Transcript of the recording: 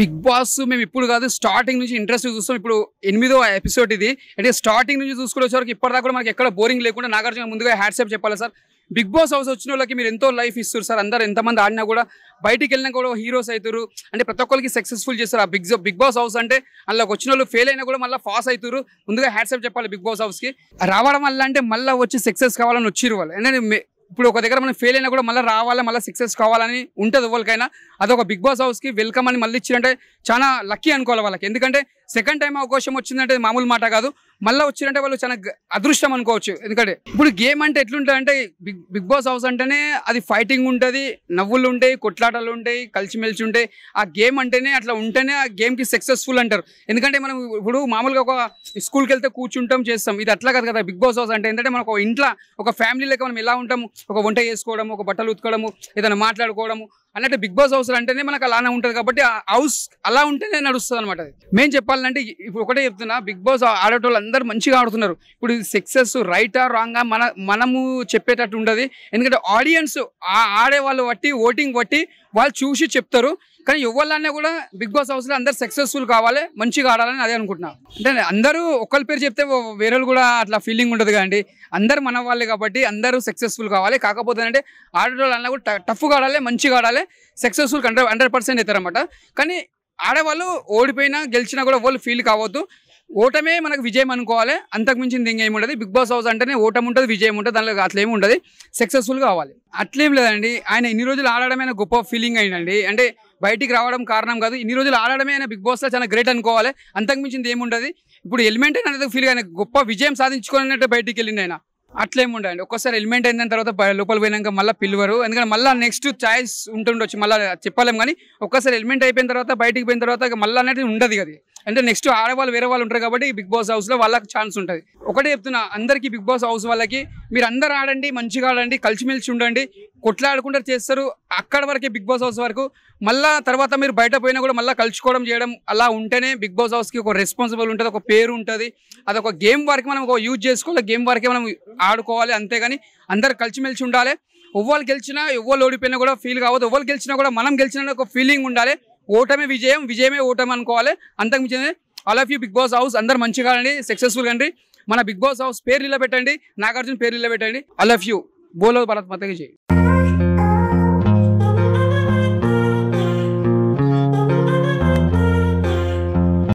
big boss మేము ఇప్పుడు కాదు స్టార్టింగ్ నుంచి ఇంట్రెస్ట్ చూస్తాం ఇప్పుడు ఎనిమిదో ఎపిసోడ్ ఇది అంటే స్టార్టింగ్ నుంచి చూసుకునే వరకు ఇప్పటిదాకా కూడా మనకి ఎక్కడ బోరింగ్ లేకుండా నాగార్జున ముందుగా హ్యాట్సాప్ చెప్పాలి సార్ బిగ్ బాస్ హౌస్ వచ్చిన వాళ్ళకి మీరు ఎంతో లైఫ్ ఇస్తారు సార్ అందరు ఎంతమంది ఆడినా కూడా బయటికి వెళ్ళినా కూడా హీరోస్ అవుతారు అంటే ప్రతి ఒక్కరికి సక్సెస్ఫుల్ చేస్తారు ఆ బిగ్ బిగ్ బాస్ హౌస్ అంటే అందులోకి వచ్చిన వాళ్ళు ఫెయిల్ అయినా కూడా మళ్ళీ పాస్ అవుతారు ముందుగా హ్యాట్సాప్ చెప్పాలి బిగ్ బాస్ హౌస్కి రావడం వల్ల అంటే మళ్ళీ వచ్చి సక్సెస్ కావాలని వచ్చిరు వాళ్ళు అంటే ఇప్పుడు ఒక దగ్గర మనం ఫెయిల్ అయినా కూడా మళ్ళీ రావాలి మళ్ళీ సక్సెస్ కావాలని ఉంటుంది ఎవరికైనా అదొక బిగ్ బాస్ హౌస్కి వెల్కమ్ అని మళ్ళీ ఇచ్చిందంటే చాలా లక్కీ అనుకోవాలి వాళ్ళకి ఎందుకంటే సెకండ్ టైం అవకాశం వచ్చిందంటే మామూలు మాట కాదు మళ్ళీ వచ్చిందంటే వాళ్ళు చాలా అదృష్టం అనుకోవచ్చు ఎందుకంటే ఇప్పుడు గేమ్ అంటే అంటే బిగ్ బిగ్ బాస్ హౌస్ అంటేనే అది ఫైటింగ్ ఉంటుంది నవ్వులు ఉంటాయి కొట్లాటలు ఉంటాయి కలిసిమెలిసి ఉంటాయి ఆ గేమ్ అంటేనే అట్లా ఉంటేనే ఆ గేమ్కి సక్సెస్ఫుల్ అంటారు ఎందుకంటే మనం ఇప్పుడు మామూలుగా ఒక స్కూల్కి వెళ్తే కూర్చుంటాం చేస్తాం ఇది అట్లా కాదు కదా బిగ్ బాస్ హౌస్ అంటే ఏంటంటే మనం ఒక ఇంట్లో ఒక ఫ్యామిలీ లెక్క మనం ఎలా ఉంటాము ఒక వంట చేసుకోవడము ఒక బట్టలు ఉతుకోవడము ఏదైనా మాట్లాడుకోవడము అన్నట్టు బిగ్ బాస్ హౌస్ అంటేనే మనకు అలానే ఉంటుంది కాబట్టి హౌస్ అలా ఉంటేనే నడుస్తుంది అనమాట మేము చెప్పాలంటే ఇప్పుడు ఒకటే చెప్తున్నా బిగ్ బాస్ ఆడేటోళ్ళందరూ మంచిగా ఆడుతున్నారు ఇప్పుడు సక్సెస్ రైటా రాంగా మన మనము చెప్పేటట్టు ఉండదు ఎందుకంటే ఆడియన్స్ ఆడే వాళ్ళు బట్టి ఓటింగ్ బట్టి వాళ్ళు చూసి చెప్తారు కానీ ఎవరిలానే కూడా బిగ్ బాస్ హౌస్లో అందరు సక్సెస్ఫుల్ కావాలి మంచిగా ఆడాలని అదే అనుకుంటున్నాను అంటే అందరూ ఒకరి పేరు చెప్తే వేరే కూడా అట్లా ఫీలింగ్ ఉండదు కానీ అందరు మన వాళ్ళే కాబట్టి అందరూ సక్సెస్ఫుల్ కావాలి కాకపోతే అంటే ఆడేవాళ్ళన్నా కూడా టఫ్గా ఆడాలి మంచిగా ఆడాలి సక్సెస్ఫుల్ హండ్రెడ్ హండ్రెడ్ పర్సెంట్ అవుతారనమాట కానీ ఆడవాళ్ళు ఓడిపోయినా గెలిచినా కూడా వాళ్ళు ఫీల్ కావద్దు ఓటమే మనకు విజయం అనుకోవాలి అంతకుమించింది ఇంకేం ఉండదు బిగ్ బాస్ హౌస్ అంటేనే ఓటమి ఉంటుంది విజయం ఉంటుంది దానిలో అట్లేమి ఉండదు సక్సెస్ఫుల్ కావాలి అట్లేం లేదండి ఆయన ఇన్ని రోజులు ఆడడమే గొప్ప ఫీలింగ్ అయినండి అంటే బయటికి రావడం కారణం కాదు ఇన్ని రోజులు ఆడడమే ఆయన బిగ్ బాస్లో చాలా గ్రేట్ అనుకోవాలి అంతకుమించింది ఏముండదు ఇప్పుడు ఎలిమెంట్ అనేది ఫీల్ అయిన గొప్ప విజయం సాధించుకున్నట్టు బయటికి వెళ్ళింది ఆయన ఉండండి ఒక్కసారి ఎలిమెంట్ అయిన తర్వాత లోపల పోయినాక మళ్ళీ పిలువరు ఎందుకంటే మళ్ళీ నెక్స్ట్ ఛాయిస్ ఉంటుండొచ్చు మళ్ళీ చెప్పలేం కానీ ఒక్కసారి ఎలిమెంట్ అయిపోయిన తర్వాత బయటికి పోయిన తర్వాత మళ్ళీ అనేది ఉండదు కదా అంటే నెక్స్ట్ ఆడవాళ్ళు వేరే వాళ్ళు ఉంటారు కాబట్టి బిగ్ బాస్ హౌస్లో వాళ్ళకి ఛాన్స్ ఉంటుంది ఒకటే చెప్తున్నా అందరికీ బిగ్ బాస్ హౌస్ వాళ్ళకి మీరు అందరు ఆడండి మంచిగా ఆడండి కలిసిమెలిసి ఉండండి కొట్లాడుకుంటారు చేస్తారు అక్కడ వరకే బిగ్ బాస్ హౌస్ వరకు మళ్ళా తర్వాత మీరు బయట పోయినా కూడా మళ్ళీ కలుసుకోవడం చేయడం అలా ఉంటేనే బిగ్ బాస్ హౌస్కి ఒక రెస్పాన్సిబుల్ ఉంటుంది ఒక పేరు ఉంటుంది అదొక గేమ్ వరకు మనం ఒక యూజ్ చేసుకోవాలి గేమ్ వరకే మనం ఆడుకోవాలి అంతేగాని అందరు కలిసిమెలిసి ఉండాలి ఎవ్వరు గెలిచినా ఎవ్వరు ఓడిపోయినా కూడా ఫీల్ కావద్దు ఎవ్వరు గెలిచినా కూడా మనం గెలిచిన ఒక ఫీలింగ్ ఉండాలి ఓటమే విజయం విజయమే ఓటమి అనుకోవాలి అంతకు మించింది all of you Bigg Boss house అందరు మంచిగా అండి సక్సెస్ఫుల్ అండి మన బిగ్ బాస్ హౌస్ పేరు నిలబెట్టండి నాగార్జున పేరు నిలబెట్టండి ఆల్ ఆఫ్ యూ బోలో భారత్ మతకి చేయి